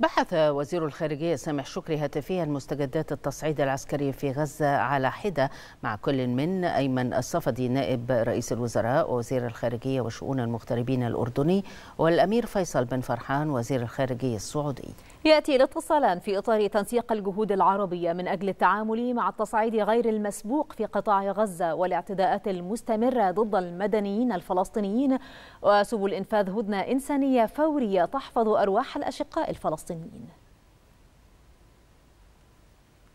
بحث وزير الخارجية سامح شكري هاتفيا مستجدات التصعيد العسكري في غزة على حدة مع كل من أيمن الصفدي نائب رئيس الوزراء ووزير الخارجية وشؤون المغتربين الأردني والأمير فيصل بن فرحان وزير الخارجية السعودي يأتي الاتصالان في إطار تنسيق الجهود العربية من أجل التعامل مع التصعيد غير المسبوق في قطاع غزة والاعتداءات المستمرة ضد المدنيين الفلسطينيين وسبل إنفاذ هدنة إنسانية فورية تحفظ أرواح الأشقاء الفلسطينيين